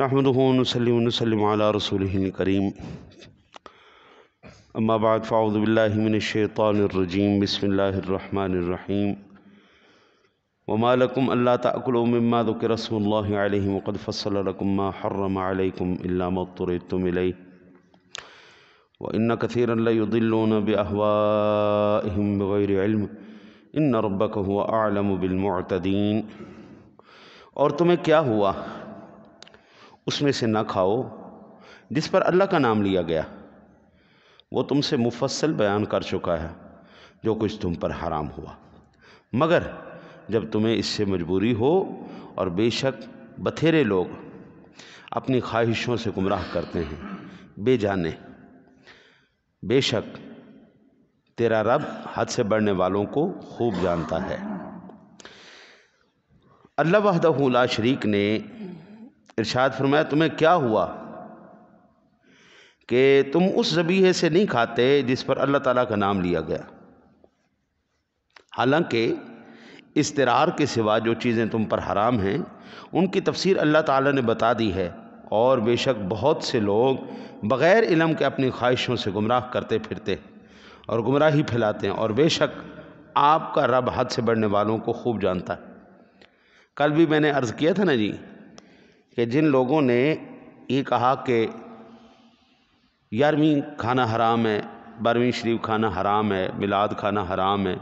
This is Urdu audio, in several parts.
رحمد السّلّ علیہ رسول کریم اما بعد فاعوذ باللہ من الشیطان الرجیم بسم اللہ الرحمن الرحیم وما لکم اللہ مما ذکر اسم اللہ علیہ وقد فصل لکم ما حرم علیکم الا ما الیہ وان بغیر علم ان قطیر هو اعلم بالمعتدین اور تمہیں کیا ہوا اس میں سے نہ کھاؤ جس پر اللہ کا نام لیا گیا وہ تم سے مفصل بیان کر چکا ہے جو کچھ تم پر حرام ہوا مگر جب تمہیں اس سے مجبوری ہو اور بے شک بتھیرے لوگ اپنی خواہشوں سے گمراہ کرتے ہیں بے جانے بے شک تیرا رب حد سے بڑھنے والوں کو خوب جانتا ہے اللہ وحدہ لا شریک نے ارشاد فرمایا تمہیں کیا ہوا کہ تم اس ذبیحے سے نہیں کھاتے جس پر اللہ تعالیٰ کا نام لیا گیا حالانکہ استرار کے سوا جو چیزیں تم پر حرام ہیں ان کی تفسیر اللہ تعالیٰ نے بتا دی ہے اور بے شک بہت سے لوگ بغیر علم کے اپنی خواہشوں سے گمراہ کرتے پھرتے اور گمراہی پھیلاتے ہیں اور بے شک آپ کا رب حد سے بڑھنے والوں کو خوب جانتا ہے کل بھی میں نے عرض کیا تھا نا جی کہ جن لوگوں نے یہ کہا کہ گیارہویں کھانا حرام ہے بارہویں شریف کھانا حرام ہے میلاد کھانا حرام ہے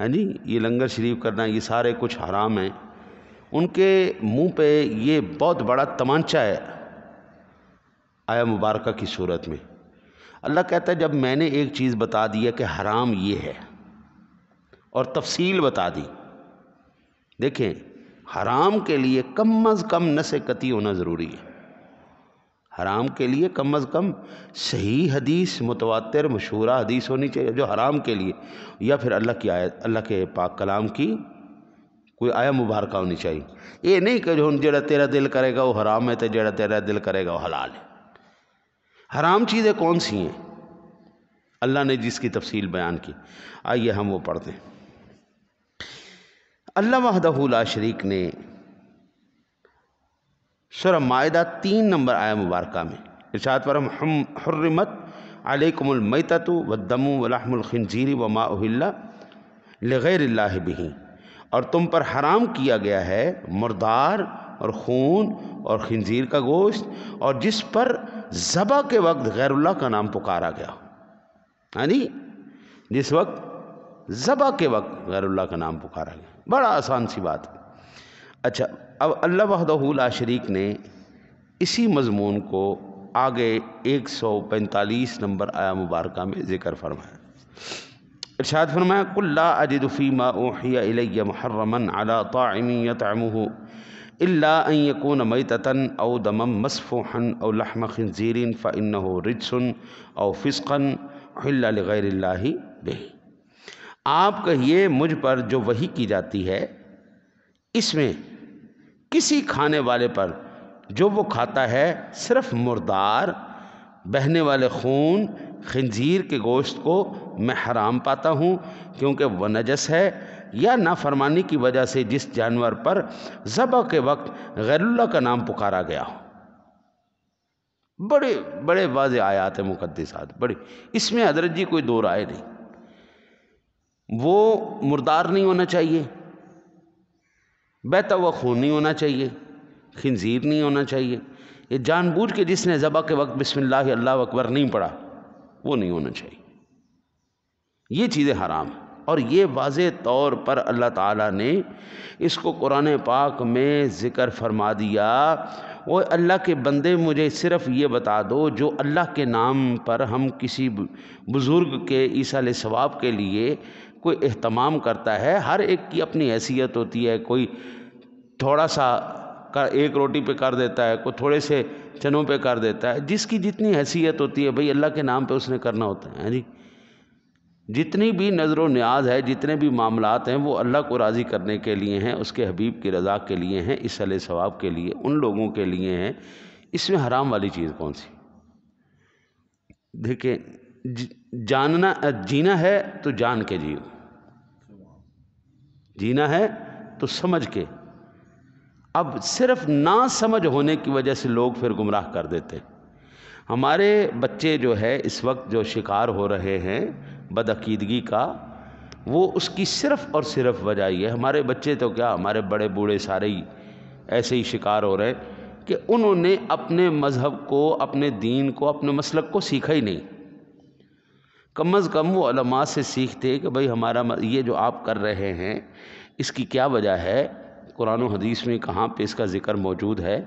ہے جی یہ لنگر شریف کرنا یہ سارے کچھ حرام ہیں ان کے منہ پہ یہ بہت بڑا تمانچہ ہے آیا مبارکہ کی صورت میں اللہ کہتا ہے جب میں نے ایک چیز بتا دیا کہ حرام یہ ہے اور تفصیل بتا دی دیکھیں حرام کے لیے کم از کم قطعی ہونا ضروری ہے حرام کے لیے کم از کم صحیح حدیث متواتر مشہورہ حدیث ہونی چاہیے جو حرام کے لیے یا پھر اللہ کی آیت اللہ کے پاک کلام کی کوئی آیا مبارکہ ہونی چاہیے یہ نہیں کہ جو جڑا تیرا دل کرے گا وہ حرام ہے تو جڑا تیرا دل کرے گا وہ حلال ہے حرام چیزیں کون سی ہیں اللہ نے جس کی تفصیل بیان کی آئیے ہم وہ پڑھتے ہیں اللہ وحدہ لا شریک نے سورہ معیدہ تین نمبر آیا مبارکہ میں ارشاد پر حرمت علیکم المیتت والدم ولحم الخنزیر وما اہل لغیر اللہ بہی اور تم پر حرام کیا گیا ہے مردار اور خون اور خنزیر کا گوشت اور جس پر ذبح کے وقت غیر اللہ کا نام پکارا گیا یعنی جس وقت ذبح کے وقت غیر اللہ کا نام پکارا گیا بڑا آسان سی بات ہے اچھا اب اللہ وحدہ لا شریک نے اسی مضمون کو آگے ایک سو پینتالیس نمبر آیا مبارکہ میں ذکر فرمایا ارشاد فرمایا کُ اللہ اجدفیم اویہ الا ان اللہ میتتن او دمم مصف او لحم خنزیرن فانہو رجسن او فسقن لغیر اللہ بہن آپ کہیے مجھ پر جو وہی کی جاتی ہے اس میں کسی کھانے والے پر جو وہ کھاتا ہے صرف مردار بہنے والے خون خنزیر کے گوشت کو میں حرام پاتا ہوں کیونکہ وہ نجس ہے یا نافرمانی کی وجہ سے جس جانور پر ذبح کے وقت غیر اللہ کا نام پکارا گیا ہو بڑے بڑے واضح آیات مقدسات بڑے بڑی اس میں حضرت جی کوئی دور آئے نہیں وہ مردار نہیں ہونا چاہیے ہوا خون نہیں ہونا چاہیے خنزیر نہیں ہونا چاہیے یہ جان بوجھ کے جس نے ذبح کے وقت بسم اللہ اللہ اکبر نہیں پڑھا وہ نہیں ہونا چاہیے یہ چیزیں حرام اور یہ واضح طور پر اللہ تعالیٰ نے اس کو قرآن پاک میں ذکر فرما دیا وہ اللہ کے بندے مجھے صرف یہ بتا دو جو اللہ کے نام پر ہم کسی بزرگ کے عیسیٰ علیہ ثواب کے لیے کوئی اہتمام کرتا ہے ہر ایک کی اپنی حیثیت ہوتی ہے کوئی تھوڑا سا ایک روٹی پہ کر دیتا ہے کوئی تھوڑے سے چنوں پہ کر دیتا ہے جس کی جتنی حیثیت ہوتی ہے بھئی اللہ کے نام پہ اس نے کرنا ہوتا ہے جی جتنی بھی نظر و نیاز ہے جتنے بھی معاملات ہیں وہ اللہ کو راضی کرنے کے لیے ہیں اس کے حبیب کی رضا کے لیے ہیں اس علیہ ثواب کے لیے ان لوگوں کے لیے ہیں اس میں حرام والی چیز کون سی دیکھیں جاننا جینا ہے تو جان کے جیو جینا ہے تو سمجھ کے اب صرف نا سمجھ ہونے کی وجہ سے لوگ پھر گمراہ کر دیتے ہمارے بچے جو ہے اس وقت جو شکار ہو رہے ہیں بدعقیدگی کا وہ اس کی صرف اور صرف وجہ ہی ہے ہمارے بچے تو کیا ہمارے بڑے بوڑھے سارے ہی ایسے ہی شکار ہو رہے ہیں کہ انہوں نے اپنے مذہب کو اپنے دین کو اپنے مسلک کو سیکھا ہی نہیں کم از کم وہ علماء سے سیکھتے کہ بھئی ہمارا یہ جو آپ کر رہے ہیں اس کی کیا وجہ ہے قرآن و حدیث میں کہاں پہ اس کا ذکر موجود ہے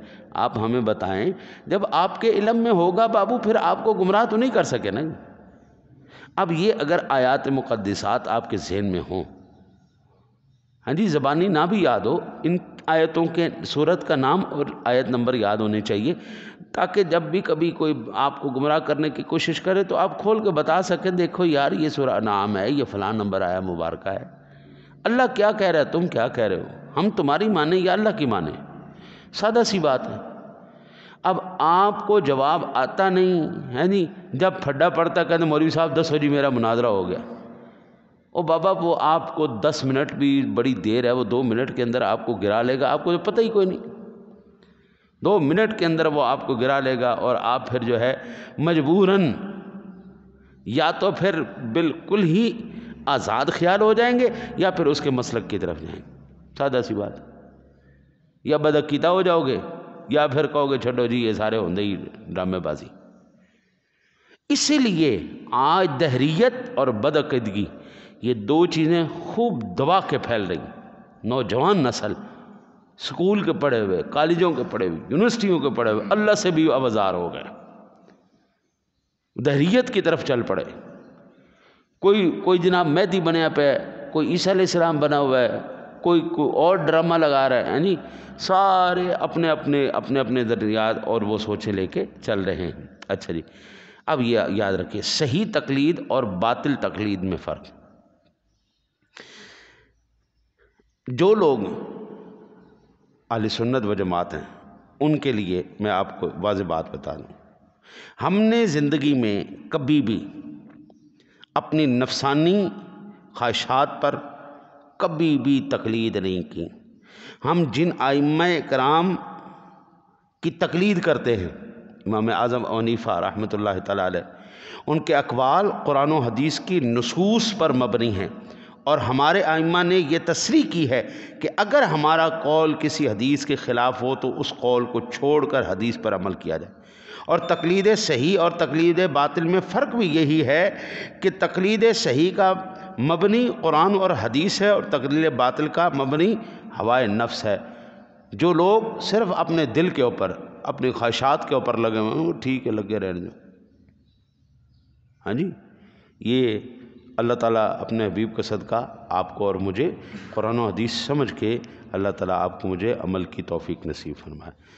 آپ ہمیں بتائیں جب آپ کے علم میں ہوگا بابو پھر آپ کو گمراہ تو نہیں کر سکے نا اب یہ اگر آیات مقدسات آپ کے ذہن میں ہوں ہاں جی زبانی نہ بھی یاد ہو ان آیتوں کے صورت کا نام اور آیت نمبر یاد ہونے چاہیے تاکہ جب بھی کبھی کوئی آپ کو گمراہ کرنے کی کوشش کرے تو آپ کھول کے بتا سکیں دیکھو یار یہ سورہ نام ہے یہ فلاں نمبر آیا مبارکہ ہے اللہ کیا کہہ رہا ہے تم کیا کہہ رہے ہو ہم تمہاری مانیں یا اللہ کی مانیں سادہ سی بات ہے اب آپ کو جواب آتا نہیں ہے نہیں جب پھڈا پڑتا کہتے مولوی صاحب دس ہو جی میرا مناظرہ ہو گیا بابا وہ آپ کو دس منٹ بھی بڑی دیر ہے وہ دو منٹ کے اندر آپ کو گرا لے گا آپ کو جو پتہ ہی کوئی نہیں دو منٹ کے اندر وہ آپ کو گرا لے گا اور آپ پھر جو ہے مجبوراً یا تو پھر بالکل ہی آزاد خیال ہو جائیں گے یا پھر اس کے مسلک کی طرف جائیں گے سادہ سی بات یا بدعقیدہ ہو جاؤ گے یا پھر کہو گے چھٹو جی یہ سارے ہوں ہی ڈرامے بازی اسی لیے آج دہریت اور بدعقیدگی یہ دو چیزیں خوب دبا کے پھیل رہی ہیں نوجوان نسل سکول کے پڑھے ہوئے کالجوں کے پڑھے ہوئے یونیورسٹیوں کے پڑھے ہوئے اللہ سے بھی اوزار ہو گئے دہریت کی طرف چل پڑے کوئی کوئی جناب مہدی بنے آ پہ کوئی عیسیٰ علیہ السلام بنا ہوا ہے کوئی کوئی اور ڈرامہ لگا رہا ہے یعنی سارے اپنے اپنے اپنے اپنے دریات اور وہ سوچے لے کے چل رہے ہیں اچھا جی اب یہ یاد رکھیے صحیح تقلید اور باطل تقلید میں فرق جو لوگ علی سنت و جماعت ہیں ان کے لیے میں آپ کو واضح بات بتا دوں ہم نے زندگی میں کبھی بھی اپنی نفسانی خواہشات پر کبھی بھی تقلید نہیں کی ہم جن آئمہ کرام کی تقلید کرتے ہیں امام اعظم عنیفہ رحمۃ اللہ تعالی ان کے اقوال قرآن و حدیث کی نصوص پر مبنی ہیں اور ہمارے آئمہ نے یہ تصریح کی ہے کہ اگر ہمارا قول کسی حدیث کے خلاف ہو تو اس قول کو چھوڑ کر حدیث پر عمل کیا جائے اور تقلید صحیح اور تقلید باطل میں فرق بھی یہی ہے کہ تقلید صحیح کا مبنی قرآن اور حدیث ہے اور تقلید باطل کا مبنی ہوائے نفس ہے جو لوگ صرف اپنے دل کے اوپر اپنی خواہشات کے اوپر لگے ہوئے ہیں وہ ٹھیک ہے لگے رہنے ہاں جی یہ اللہ تعالیٰ اپنے حبیب کا صدقہ آپ کو اور مجھے قرآن و حدیث سمجھ کے اللہ تعالیٰ آپ کو مجھے عمل کی توفیق نصیب فرمائے